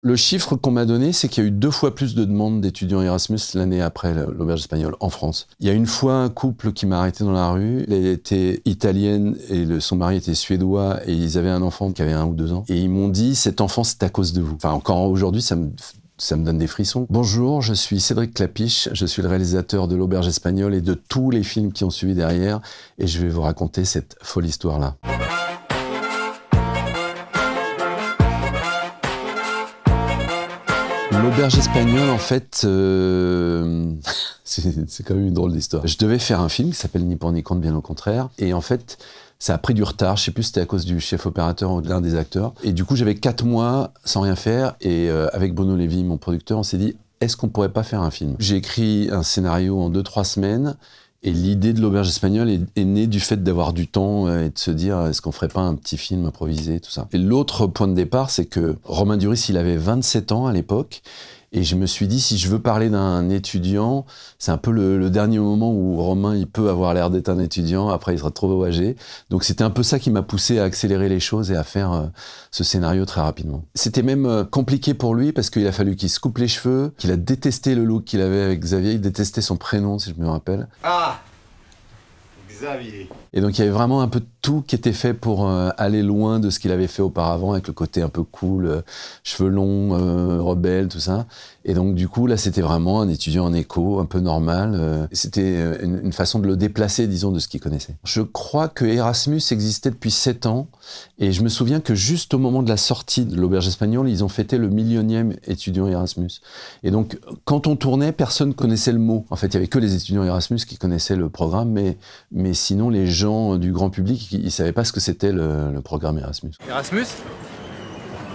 Le chiffre qu'on m'a donné, c'est qu'il y a eu deux fois plus de demandes d'étudiants Erasmus l'année après l'auberge espagnole en France. Il y a une fois un couple qui m'a arrêté dans la rue. Elle était italienne et son mari était suédois et ils avaient un enfant qui avait un ou deux ans. Et ils m'ont dit, cet enfant, c'est à cause de vous. Enfin, encore aujourd'hui, ça me ça me donne des frissons. Bonjour, je suis Cédric Clapiche, je suis le réalisateur de L'Auberge espagnole et de tous les films qui ont suivi derrière, et je vais vous raconter cette folle histoire-là. L'auberge espagnole, en fait, euh, c'est quand même une drôle d'histoire. Je devais faire un film qui s'appelle Ni pour ni contre, bien au contraire. Et en fait, ça a pris du retard. Je sais plus si c'était à cause du chef opérateur ou de l'un des acteurs. Et du coup, j'avais quatre mois sans rien faire. Et euh, avec Bruno Lévy, mon producteur, on s'est dit est-ce qu'on pourrait pas faire un film J'ai écrit un scénario en deux, trois semaines. Et l'idée de l'auberge espagnole est, née du fait d'avoir du temps euh, et de se dire est-ce qu'on ferait pas un petit film improvisé, tout ça. Et l'autre point de départ, c'est que Romain Duris, il avait 27 ans à l'époque et je me suis dit, si je veux parler d'un étudiant, c'est un peu le, dernier moment où Romain, il peut avoir l'air d'être un étudiant, après il sera trop âgé. Donc c'était un peu ça qui m'a poussé à accélérer les choses et à faire euh, ce scénario très rapidement. C'était même euh, compliqué pour lui parce qu'il a fallu qu'il se coupe les cheveux, qu'il a détesté le look qu'il avait avec Xavier, il détestait son prénom si je me rappelle. Ah Xavier. Et donc il y avait vraiment un peu de tout qui était fait pour euh, aller loin de ce qu'il avait fait auparavant, avec le côté un peu cool, euh, cheveux longs, euh, rebelle, tout ça. Et donc, du coup, là, c'était vraiment un étudiant en écho, un peu normal. c'était une, façon de le déplacer, disons, de ce qu'il connaissait. Je crois que Erasmus existait depuis sept ans, et je me souviens que juste au moment de la sortie de l'Auberge espagnole, ils ont fêté le millionième étudiant Erasmus. Et donc, quand on tournait, personne connaissait le mot. En fait, il y avait que les étudiants Erasmus qui connaissaient le programme, mais, mais sinon, les gens du grand public il ne savaient pas ce que c'était le, le, programme Erasmus. Erasmus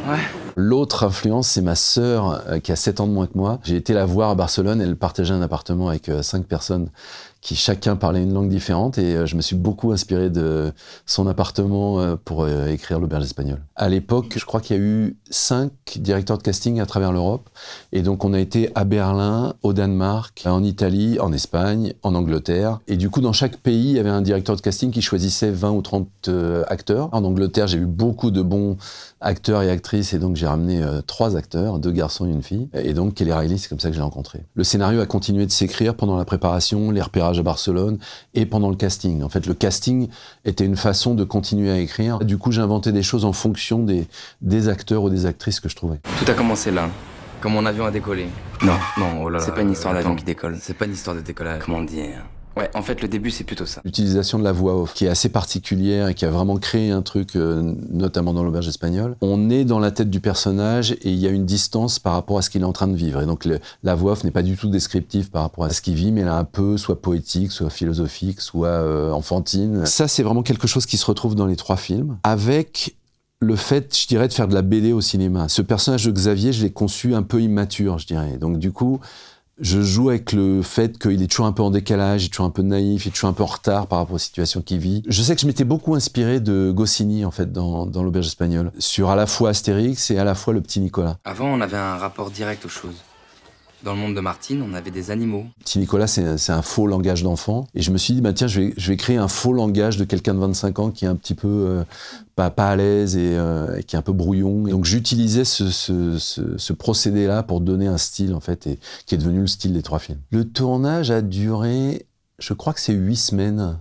Ouais. L'autre influence, c'est ma sœur euh, qui a 7 ans de moins que moi. J'ai été la voir à Barcelone, elle partageait un appartement avec 5 euh, personnes qui chacun parlait une langue différente et euh, je me suis beaucoup inspiré de son appartement euh, pour euh, écrire l'auberge espagnole. À l'époque, je crois qu'il y a eu cinq directeurs de casting à travers l'Europe et donc on a été à Berlin, au Danemark, en Italie, en Espagne, en Angleterre et du coup dans chaque pays il y avait un directeur de casting qui choisissait 20 ou 30 acteurs. En Angleterre, j'ai eu beaucoup de bons acteurs et actrices et donc j'ai ramené trois acteurs, deux garçons et une fille et donc Kelly Riley, c'est comme ça que j'ai rencontré. Le scénario a continué de s'écrire pendant la préparation, les repérages à Barcelone et pendant le casting. En fait, le casting était une façon de continuer à écrire. Du coup, j'inventais des choses en fonction des, des acteurs ou des actrices que je trouvais. Tout a commencé là, quand mon avion a décollé. Non, non, oh là C'est pas une histoire d'avion qui décolle. C'est pas une histoire de décollage. Comment dire Ouais, en fait, le début, c'est plutôt ça. L'utilisation de la voix off, qui est assez particulière et qui a vraiment créé un truc, euh, notamment dans l'auberge espagnole. On est dans la tête du personnage et il y a une distance par rapport à ce qu'il est en train de vivre. Et donc, la voix off n'est pas du tout descriptive par rapport à ce qu'il vit, mais elle a un peu soit poétique, soit philosophique, soit euh, enfantine. Ça, c'est vraiment quelque chose qui se retrouve dans les trois films, avec le fait, je dirais, de faire de la BD au cinéma. Ce personnage de Xavier, je l'ai conçu un peu immature, je dirais. Donc, du coup, je joue avec le fait qu'il est toujours un peu en décalage, il est toujours un peu naïf, il est toujours un peu en retard par rapport aux situations qu'il vit. Je sais que je m'étais beaucoup inspiré de Gossini en fait, dans, dans l'Auberge espagnole, sur à la fois Astérix et à la fois le petit Nicolas. Avant, on avait un rapport direct aux choses. Dans le monde de Martine, on avait des animaux. Petit Nicolas, c'est un, faux langage d'enfant. Et je me suis dit, bah, tiens, je vais, créer un faux langage de quelqu'un de 25 ans qui est un petit peu euh, pas, à l'aise euh, et qui est un peu brouillon. Et donc j'utilisais ce, ce procédé-là pour donner un style, en fait, et, qui est devenu le style des trois films. Le tournage a duré, je crois que c'est huit semaines,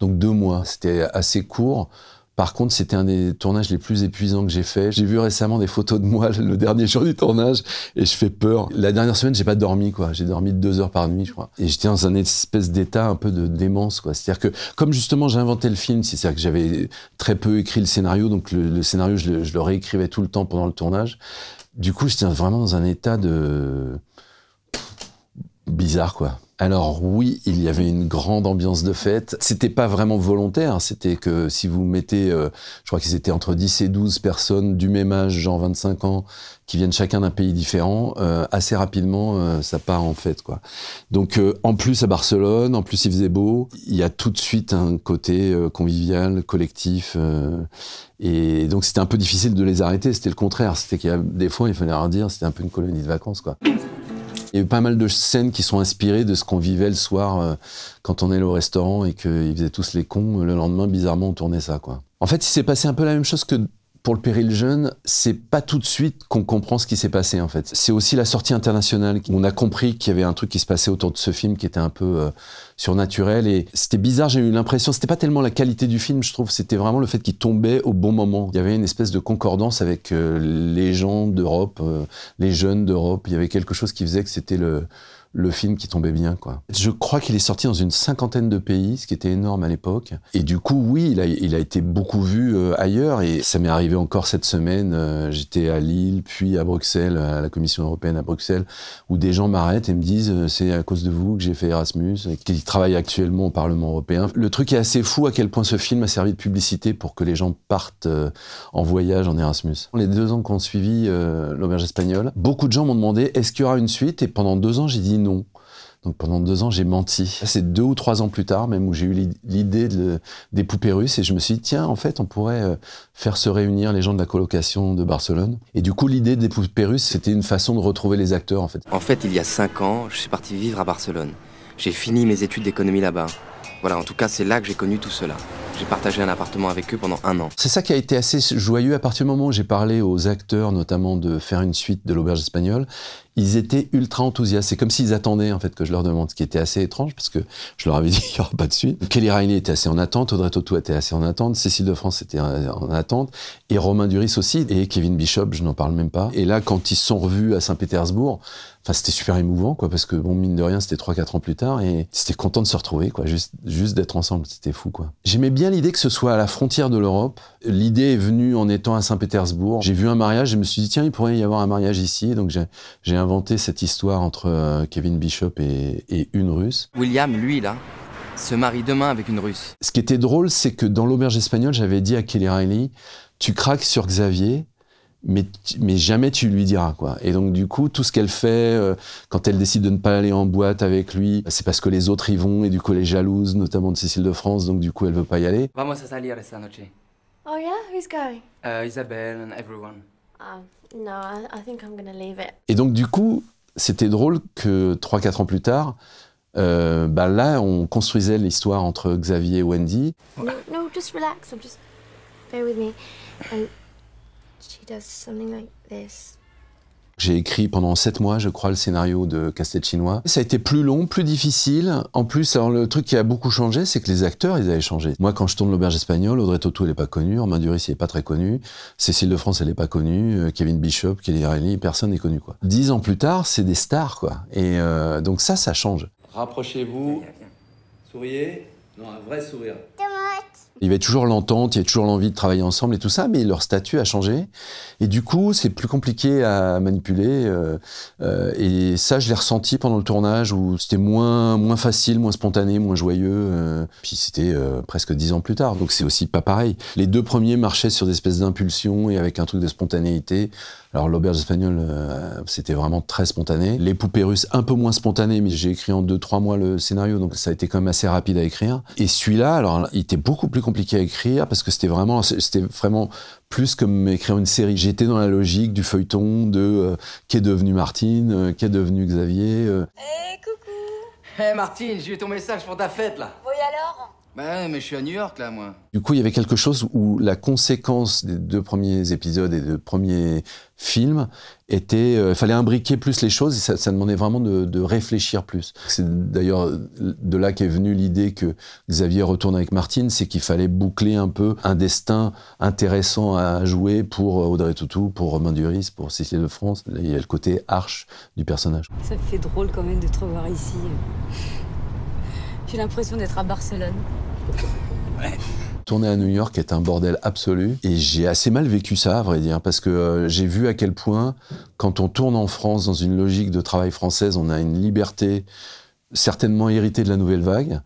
donc deux mois. C'était assez court. Par contre, c'était un des tournages les plus épuisants que j'ai fait. J'ai vu récemment des photos de moi le dernier jour du tournage et je fais peur. La dernière semaine, j'ai pas dormi, quoi. J'ai dormi deux heures par nuit, je crois. Et j'étais dans un espèce d'état un peu de démence, quoi. C'est-à-dire que, comme justement j'ai inventé le film, c'est-à-dire que j'avais très peu écrit le scénario, donc le, scénario, je le, je le, réécrivais tout le temps pendant le tournage. Du coup, j'étais vraiment dans un état de. bizarre, quoi alors oui, il y avait une grande ambiance de fête. C'était pas vraiment volontaire, c'était que si vous mettez, euh, je crois qu'ils étaient entre 10 et 12 personnes du même âge, genre 25 ans, qui viennent chacun d'un pays différent, euh, assez rapidement, euh, ça part en fête. Quoi. Donc en plus à Barcelone, en plus il faisait beau, il y a tout de suite un côté convivial, collectif. et donc c'était un peu difficile de les arrêter, c'était le contraire. C'était qu'il y a des fois, il fallait leur dire, c'était un peu une colonie de vacances. quoi. Il y a eu pas mal de scènes qui sont inspirées de ce qu'on vivait le soir euh, quand on est au restaurant et qu'ils faisaient tous les cons. Le lendemain, bizarrement, on tournait ça, quoi. En fait, il s'est passé un peu la même chose que pour le péril jeune, c'est pas tout de suite qu'on comprend ce qui s'est passé en fait. C'est aussi la sortie internationale. On a compris qu'il y avait un truc qui se passait autour de ce film qui était un peu euh, surnaturel et c'était bizarre. J'ai eu l'impression, c'était pas tellement la qualité du film, je trouve, c'était vraiment le fait qu'il tombait au bon moment. Il y avait une espèce de concordance avec euh, les gens d'Europe, euh, les jeunes d'Europe. Il y avait quelque chose qui faisait que c'était le le film qui tombait bien. Quoi. Je crois qu'il est sorti dans une cinquantaine de pays, ce qui était énorme à l'époque. Et du coup, oui, il a, été beaucoup vu euh, ailleurs. Et ça m'est arrivé encore cette semaine. Euh, j'étais à Lille, puis à Bruxelles, à la Commission européenne à Bruxelles, où des gens m'arrêtent et me disent euh, c'est à cause de vous que j'ai fait Erasmus, et qu'ils travaillent actuellement au Parlement européen. Le truc est assez fou à quel point ce film a servi de publicité pour que les gens partent en voyage en Erasmus. Les deux ans qu'on suivi l'auberge espagnole, beaucoup de gens m'ont demandé est-ce qu'il y aura une suite Et pendant deux ans, j'ai dit non. Donc pendant deux ans, j'ai menti. C'est deux ou trois ans plus tard, même, où j'ai eu l'idée des poupées russes et je me suis dit, tiens, en fait, on pourrait euh, faire se réunir les gens de la colocation de Barcelone. Et du coup, l'idée des poupées russes, c'était une façon de retrouver les acteurs, en fait. En fait, il y a cinq ans, je suis parti vivre à Barcelone. J'ai fini mes études d'économie là-bas. Voilà, en tout cas, c'est là que j'ai connu tout cela. J'ai partagé un appartement avec eux pendant un an. C'est ça qui a été assez joyeux à partir du moment où j'ai parlé aux acteurs, notamment de faire une suite de l'auberge espagnole ils étaient ultra enthousiastes. C'est comme s'ils attendaient en fait que je leur demande, ce qui était assez étrange parce que je leur avais dit qu'il n'y aura pas de suite. Kelly Riley était assez en attente, Audrey Tautou était assez en attente, Cécile de France était euh, en attente, et Romain Duris aussi, et Kevin Bishop, je n'en parle même pas. Et là, quand ils se sont revus à Saint-Pétersbourg, enfin c'était super émouvant quoi, parce que bon mine de rien, c'était 3-4 ans plus tard et c'était content de se retrouver quoi, juste, juste d'être ensemble, c'était fou quoi. J'aimais bien l'idée que ce soit à la frontière de l'Europe. L'idée est venue en étant à Saint-Pétersbourg. J'ai vu un mariage, je me suis dit tiens il pourrait y avoir un mariage ici, donc j'ai inventé cette histoire entre euh, Kevin Bishop et, une Russe. William, lui, là, se marie demain avec une Russe. Ce qui était drôle, c'est que dans l'auberge espagnole, j'avais dit à Kelly Riley, tu craques sur Xavier, mais, mais, jamais tu lui diras quoi. Et donc du coup, tout ce qu'elle fait euh, quand elle décide de ne pas aller en boîte avec lui, c'est parce que les autres y vont et du coup elle est jalouse, notamment de Cécile de France, donc du coup elle veut pas y aller. Vamos a salir esta noche. Oh yeah, who's going? Euh, Isabelle and everyone. Ah, et donc, du coup, c'était drôle que 3-4 ans plus tard, euh, bah là, on construisait l'histoire entre Xavier et Wendy. No, no, just relax. I'm just bear with me. And she does something like this. J'ai écrit pendant sept mois, je crois, le scénario de Castel chinois. Ça a été plus long, plus difficile. En plus, alors le truc qui a beaucoup changé, c'est que les acteurs, ils avaient changé. Moi, quand je tourne l'auberge espagnole, Audrey Tautou, elle est pas connue. Romain Duris, il est pas très connu. Cécile de France, elle est pas connue. Euh, Kevin Bishop, Kelly Reilly, personne n'est connu, quoi. Dix ans plus tard, c'est des stars, quoi. Et euh, donc ça, ça change. Rapprochez-vous. Souriez. Non, un vrai sourire. Il y avait toujours l'entente, il y avait toujours l'envie de travailler ensemble et tout ça, mais leur statut a changé. Et du coup, c'est plus compliqué à manipuler. Euh, euh, et ça, je l'ai ressenti pendant le tournage où c'était moins, moins facile, moins spontané, moins joyeux. Euh. puis c'était presque dix ans plus tard, donc c'est aussi pas pareil. Les deux premiers marchaient sur des espèces d'impulsions et avec un truc de spontanéité. Alors l'auberge espagnole, c'était vraiment très spontané. Les poupées russes, un peu moins spontané, mais j'ai écrit en deux, trois mois le scénario, donc ça a été quand même assez rapide à écrire. Et celui-là, alors il était beaucoup plus compliqué à écrire parce que c'était vraiment, c'était vraiment plus comme écrire une série. J'étais dans la logique du feuilleton de qui euh, qu'est devenu Martine, qui euh, qu'est devenu Xavier. Euh. Eh, coucou. Eh, Martine, j'ai eu ton message pour ta fête là. Oui alors. Bah mais je suis à New York là, moi. Du coup, il y avait quelque chose où la conséquence des deux premiers épisodes et des deux premiers films était, il euh, fallait imbriquer plus les choses et ça, demandait vraiment de, réfléchir plus. C'est d'ailleurs de là qu'est venue l'idée que Xavier retourne avec Martine, c'est qu'il fallait boucler un peu un destin intéressant à jouer pour Audrey Toutou, pour Romain Duris, pour Cécile de France. il y a le côté arche du personnage. Ça fait drôle quand même de te revoir ici. J'ai l'impression d'être à Barcelone. Tourner à New York est un bordel absolu et j'ai assez mal vécu ça à vrai dire parce que euh, j'ai vu à quel point quand on tourne en France dans une logique de travail française on a une liberté certainement héritée de la nouvelle vague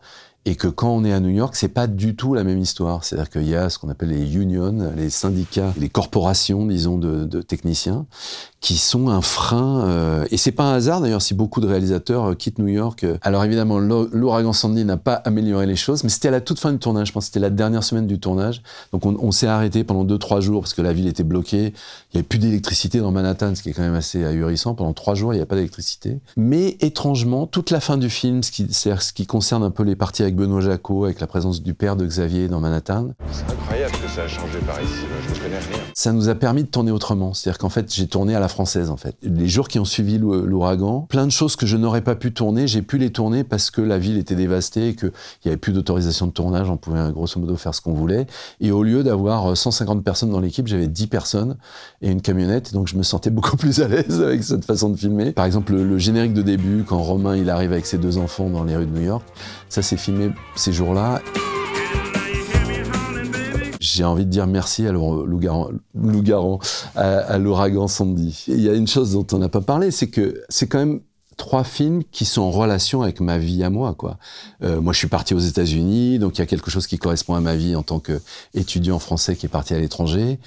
et que quand on est à New York, c'est pas du tout la même histoire. C'est-à-dire qu'il y a ce qu'on appelle les unions, les syndicats, les corporations, disons, de, techniciens, qui sont un frein. Euh, et c'est pas un hasard d'ailleurs si beaucoup de réalisateurs euh, quittent New York. Euh. Alors évidemment, l'ouragan Sandy n'a pas amélioré les choses, mais c'était à la toute fin du tournage. Je pense que c'était la dernière semaine du tournage. Donc on, s'est arrêté pendant deux trois jours parce que la ville était bloquée. Il y avait plus d'électricité dans Manhattan, ce qui est quand même assez ahurissant. Pendant trois jours, il n'y a pas d'électricité. Mais étrangement, toute la fin du film, ce qui, ce qui concerne un peu les parties avec Benoît Jacot, avec la présence du père de Xavier dans Manhattan. C'est incroyable que ça a changé par je ne connais rien. Ça nous a permis de tourner autrement, c'est-à-dire qu'en fait j'ai tourné à la française en fait. Les jours qui ont suivi l'ouragan, plein de choses que je n'aurais pas pu tourner, j'ai pu les tourner parce que la ville était dévastée et qu'il n'y avait plus d'autorisation de tournage, on pouvait grosso modo faire ce qu'on voulait. Et au lieu d'avoir 150 euh, personnes dans l'équipe, j'avais 10 personnes et une camionnette, donc je me sentais beaucoup plus à l'aise avec cette façon de filmer. Par exemple le, générique de début, quand Romain il arrive avec ses deux enfants dans les rues de New York, ça s'est filmé ces jours-là. J'ai envie de dire merci à l'ouragan Sandy. Il y a une chose dont on n'a pas parlé, c'est que c'est quand même trois films qui sont en relation avec ma vie à moi euh, moi je suis parti aux États-Unis, donc il y a quelque chose qui correspond à ma vie en tant qu'étudiant français qui est parti à l'étranger.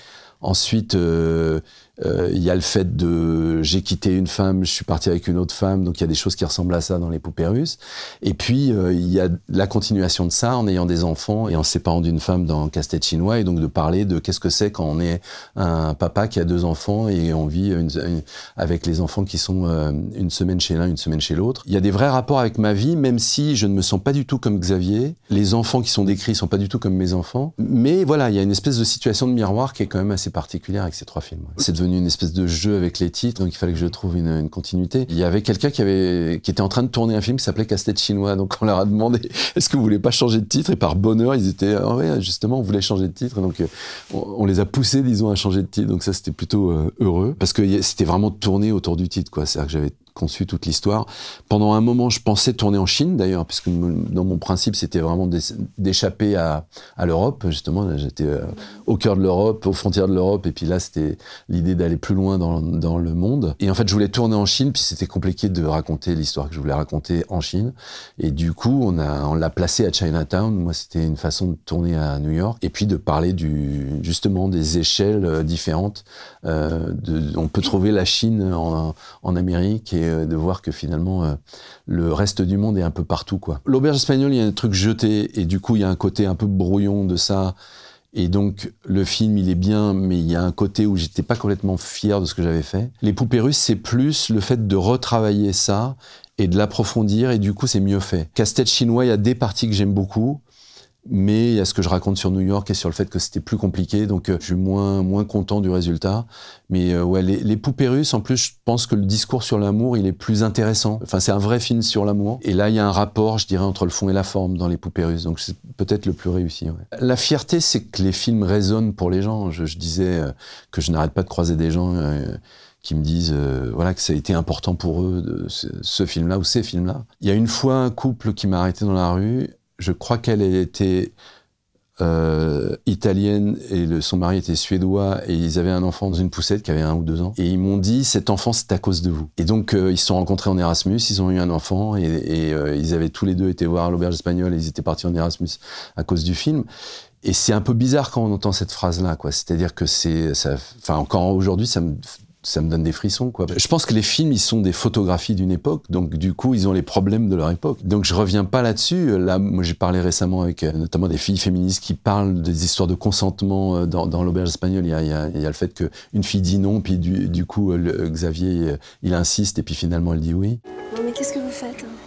Ensuite, euh, euh, il y a le fait de j'ai quitté une femme, je suis parti avec une autre femme, donc il y a des choses qui ressemblent à ça dans les poupées russes. Et puis euh, il y a la continuation de ça en ayant des enfants et en séparant d'une femme dans Castet chinois et donc de parler de qu'est-ce que c'est quand on est un papa qui a deux enfants et on vit avec les enfants qui sont une semaine chez l'un, une semaine chez l'autre. Il y a des vrais rapports avec ma vie, même si je ne me sens pas du tout comme Xavier. Les enfants qui sont décrits sont pas du tout comme mes enfants. Mais voilà, il y a une espèce de situation de miroir qui est quand même assez particulière avec ces trois films. C'est devenu une espèce de jeu avec les titres, donc il fallait que je trouve une, continuité. Il y avait quelqu'un qui, avait, qui était en train de tourner un film qui s'appelait casse chinois, donc on leur a demandé est-ce que vous voulez pas changer de titre Et par bonheur, ils étaient ah ouais, justement, on voulait changer de titre, donc euh, on, les a poussés, disons, à changer de titre. Donc ça, c'était plutôt euh, heureux parce que c'était vraiment tourné autour du titre, quoi. C'est-à-dire que j'avais conçu toute l'histoire. Pendant un moment, je pensais tourner en Chine, d'ailleurs, puisque dans mon principe, c'était vraiment d'échapper à, l'Europe, justement. J'étais euh, au cœur de l'Europe, aux frontières de l'Europe, et puis là, c'était l'idée d'aller plus loin dans, le monde. Et en fait, je voulais tourner en Chine, puis c'était compliqué de raconter l'histoire que je voulais raconter en Chine. Et du coup, on l'a on placé à Chinatown. Moi, c'était une façon de tourner à New York, et puis de parler du, justement des échelles euh, différentes. Euh, on peut trouver la Chine en, en Amérique et euh, de voir que finalement euh, le reste du monde est un peu partout quoi. L'auberge espagnole, il y a un truc jeté et du coup il y a un côté un peu brouillon de ça. Et donc le film, il est bien, mais il y a un côté où j'étais pas complètement fier de ce que j'avais fait. Les poupées russes, c'est plus le fait de retravailler ça et de l'approfondir et du coup c'est mieux fait. Casse-tête chinois, il y a des parties que j'aime beaucoup. Mais il y a ce que je raconte sur New York et sur le fait que c'était plus compliqué, donc euh, je suis moins, moins content du résultat. Mais euh, ouais, les, poupées russes, en plus, je pense que le discours sur l'amour, il est plus intéressant. Enfin, c'est un vrai film sur l'amour. Et là, il y a un rapport, je dirais, entre le fond et la forme dans les poupées russes. Donc c'est peut-être le plus réussi. La fierté, c'est que les films résonnent pour les gens. Je, disais euh, que je n'arrête pas de croiser des gens. qui me disent voilà que ça a été important pour eux ce film-là ou ces films-là. Il y a une fois un couple qui m'a arrêté dans la rue je crois qu'elle était euh, italienne et son mari était suédois et ils avaient un enfant dans une poussette qui avait un ou deux ans. Et ils m'ont dit, cet enfant, c'est à cause de vous. Et donc, euh, ils se sont rencontrés en Erasmus, ils ont eu un enfant et, euh, ils avaient tous les deux été voir l'auberge espagnole et ils étaient partis en Erasmus à cause du film. Et c'est un peu bizarre quand on entend cette phrase-là, quoi. C'est-à-dire que c'est, enfin, encore aujourd'hui, ça me ça me donne des frissons, quoi. Je pense que les films, ils sont des photographies d'une époque, donc du coup, ils ont les problèmes de leur époque. Donc je reviens pas là-dessus. Là, moi, j'ai parlé récemment avec euh, notamment des filles féministes qui parlent des histoires de consentement euh, dans, l'auberge espagnole. Il y, a, le fait qu'une une fille dit non, puis du, coup, euh, le, Xavier, il insiste, et puis finalement, elle dit oui. Non, mais qu'est-ce que vous faites hein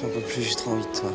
J'en peux plus, j'ai trop envie de toi.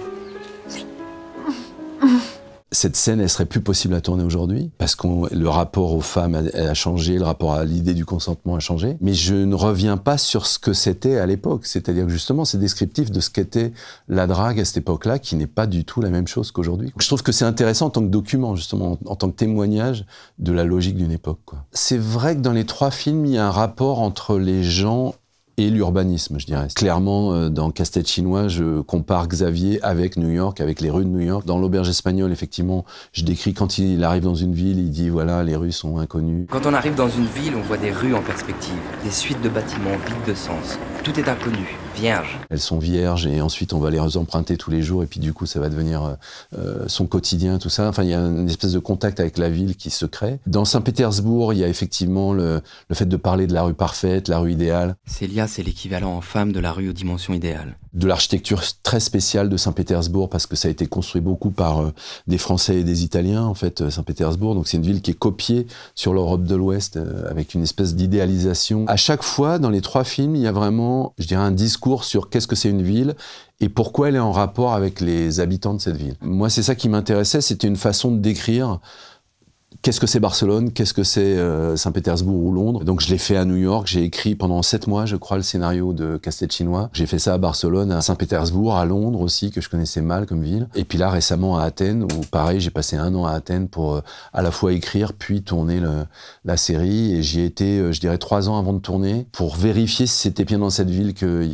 cette scène, elle serait plus possible à tourner aujourd'hui parce que le rapport aux femmes a, changé, le rapport à l'idée du consentement a changé. Mais je ne reviens pas sur ce que c'était à l'époque. C'est-à-dire que justement, c'est descriptif de ce qu'était la drague à cette époque-là, qui n'est pas du tout la même chose qu'aujourd'hui. Je trouve que c'est intéressant en tant que document, justement, en, en tant que témoignage de la logique d'une époque. C'est vrai que dans les trois films, il y a un rapport entre les gens et l'urbanisme, je dirais. Clairement, euh, dans Castel chinois, je compare Xavier avec New York, avec les rues de New York. Dans l'auberge espagnole, effectivement, je décris quand il arrive dans une ville, il dit voilà, les rues sont inconnues. Quand on arrive dans une ville, on voit des rues en perspective, des suites de bâtiments vides de sens, tout est inconnu, vierge. Elles sont vierges et ensuite on va les emprunter tous les jours et puis du coup ça va devenir euh, euh, son quotidien, tout ça. Enfin, il y a une espèce de contact avec la ville qui se crée. Dans Saint-Pétersbourg, il y a effectivement le, le fait de parler de la rue parfaite, la rue idéale. Célia, c'est l'équivalent en femme de la rue aux dimensions idéales de l'architecture très spéciale de Saint-Pétersbourg parce que ça a été construit beaucoup par euh, des Français et des Italiens en fait euh, Saint-Pétersbourg donc c'est une ville qui est copiée sur l'Europe de l'Ouest euh, avec une espèce d'idéalisation. À chaque fois dans les trois films, il y a vraiment je dirais un discours sur qu'est-ce que c'est une ville et pourquoi elle est en rapport avec les habitants de cette ville. Moi c'est ça qui m'intéressait, c'était une façon de décrire qu'est-ce que c'est Barcelone, qu'est-ce que c'est euh, Saint-Pétersbourg ou Londres. Donc je l'ai fait à New York, j'ai écrit pendant sept mois, je crois, le scénario de Castel Chinois. J'ai fait ça à Barcelone, à Saint-Pétersbourg, à Londres aussi, que je connaissais mal comme ville. Et puis là, récemment, à Athènes, où pareil, j'ai passé un an à Athènes pour euh, à la fois écrire, puis tourner le, la série. Et j'y ai été, euh, je dirais, trois ans avant de tourner pour vérifier si c'était bien dans cette ville que,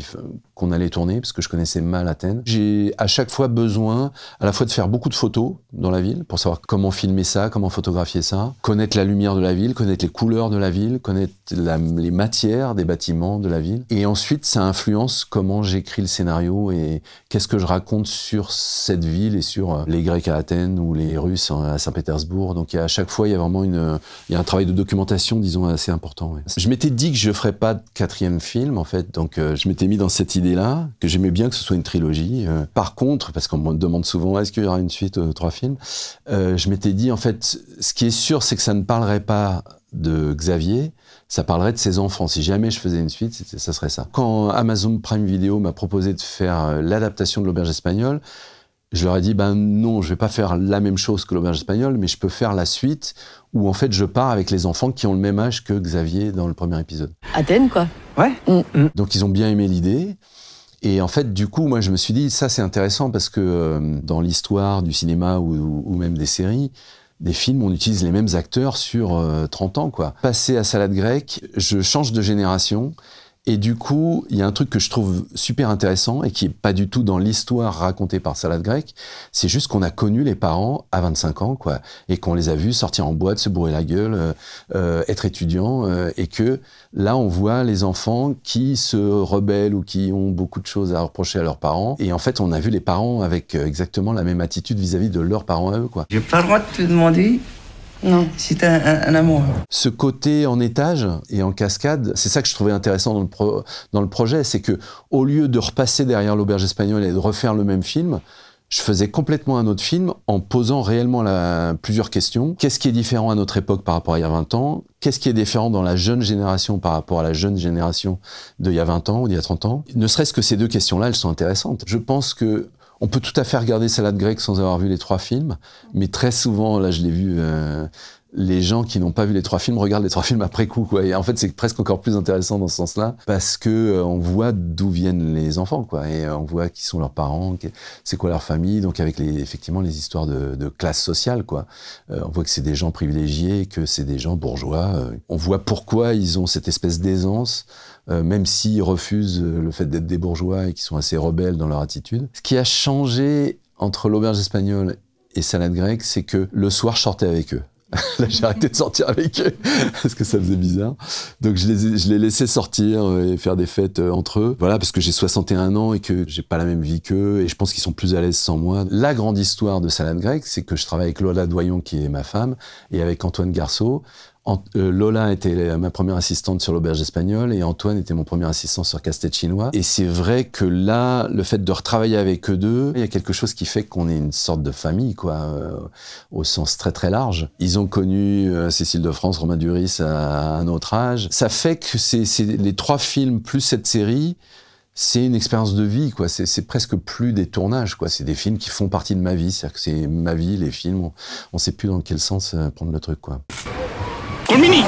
qu'on allait tourner, parce que je connaissais mal Athènes. J'ai à chaque fois besoin à la fois de faire beaucoup de photos dans la ville pour savoir comment filmer ça, comment photographier ça. Connaître la lumière de la ville, connaître les couleurs de la ville, connaître les matières des bâtiments de la ville. Et ensuite, ça influence comment j'écris le scénario et qu'est-ce que je raconte sur cette ville et sur euh, les Grecs à Athènes ou les Russes à Saint-Pétersbourg. Donc, à chaque fois, il y a vraiment une, un travail de documentation, disons, assez important. Je m'étais dit que je ne ferais pas de quatrième film, en fait. Donc, euh, je m'étais mis dans cette idée-là, que j'aimais bien que ce soit une trilogie. Euh. par contre, parce qu'on me demande souvent, est-ce qu'il y aura une suite aux trois films? je m'étais dit, en fait, ce qui est sûr, c'est que ça ne parlerait pas de Xavier, ça parlerait de ses enfants. Si jamais je faisais une suite, ça serait ça. Quand Amazon Prime Video m'a proposé de faire euh, l'adaptation de l'auberge espagnole, je leur ai dit, ben non, je vais pas faire la même chose que l'auberge espagnole, mais je peux faire la suite où en fait je pars avec les enfants qui ont le même âge que Xavier dans le premier épisode. Athènes, quoi. Ouais. Mm. Mm. Donc ils ont bien aimé l'idée. Et en fait, du coup, moi, je me suis dit, ça, c'est intéressant parce que euh, dans l'histoire du cinéma ou, même des séries, des films, on utilise les mêmes acteurs sur 30 euh, ans, quoi. Passé à Salade grecque, je change de génération et du coup, il y a un truc que je trouve super intéressant et qui n'est pas du tout dans l'histoire racontée par Salade Grecque, c'est juste qu'on a connu les parents à 25 ans, quoi, et qu'on les a vus sortir en boîte, se bourrer la gueule, euh, euh, être étudiants. Euh, et que là, on voit les enfants qui se rebellent ou qui ont beaucoup de choses à reprocher à leurs parents. Et en fait, on a vu les parents avec exactement la même attitude vis-à-vis de leurs parents à eux, quoi. J'ai pas le droit de te demander non, c'est un, amour. Ce côté en étage et en cascade, c'est ça que je trouvais intéressant dans le, dans le projet, c'est que au lieu de repasser derrière l'auberge espagnole et de refaire le même film, je faisais complètement un autre film en posant réellement la, plusieurs questions. Qu'est-ce qui est différent à notre époque par rapport à il y a 20 ans Qu'est-ce qui est différent dans la jeune génération par rapport à la jeune génération d'il y a 20 ans ou d'il y a 30 ans Ne serait-ce que ces deux questions-là, elles sont intéressantes. Je pense que on peut tout à fait regarder Salade grecque sans avoir vu les trois films, mais très souvent, là je l'ai vu euh, les gens qui n'ont pas vu les trois films regardent les trois films après coup. Quoi. Et en fait, c'est presque encore plus intéressant dans ce sens-là parce que euh, on voit d'où viennent les enfants, quoi. Et euh, on voit qui sont leurs parents, c'est quoi leur famille. Donc avec les, effectivement les histoires de, classe sociale, quoi. Euh, on voit que c'est des gens privilégiés, que c'est des gens bourgeois. On voit pourquoi ils ont cette espèce d'aisance. même s'ils refusent le fait d'être des bourgeois et qu'ils sont assez rebelles dans leur attitude. Ce qui a changé entre l'auberge espagnole et Salade grecque, c'est que le soir, je sortais avec eux. Là, j'ai arrêté de sortir avec eux parce que ça faisait bizarre. Donc, je les, je les laissais sortir euh, et faire des fêtes euh, entre eux. Voilà, parce que j'ai 61 ans et que j'ai pas la même vie qu'eux et je pense qu'ils sont plus à l'aise sans moi. La grande histoire de Salade Grec, c'est que je travaille avec Lola Doyon, qui est ma femme, et avec Antoine Garceau. Euh, Lola était ma première assistante sur l'auberge espagnole et Antoine était mon premier assistant sur Castet chinois. Et c'est vrai que là, le fait de retravailler avec eux deux, il y a quelque chose qui fait qu'on est une sorte de famille, quoi, euh, au sens très très large. Ils ont connu euh, Cécile de France, Romain Duris à, un autre âge. Ça fait que c'est les trois films plus cette série, c'est une expérience de vie, quoi. C'est presque plus des tournages, quoi. C'est des films qui font partie de ma vie. C'est-à-dire que c'est ma vie, les films. On ne sait plus dans quel sens prendre le truc, quoi. Colmini